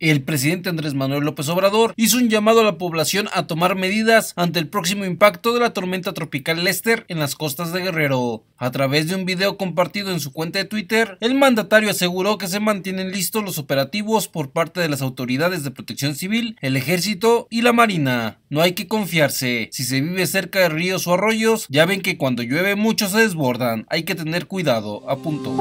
El presidente Andrés Manuel López Obrador hizo un llamado a la población a tomar medidas ante el próximo impacto de la tormenta tropical Lester en las costas de Guerrero. A través de un video compartido en su cuenta de Twitter, el mandatario aseguró que se mantienen listos los operativos por parte de las autoridades de protección civil, el ejército y la marina. No hay que confiarse. Si se vive cerca de ríos o arroyos, ya ven que cuando llueve mucho se desbordan. Hay que tener cuidado. Apunto.